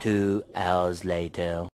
Two hours later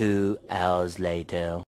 Two hours later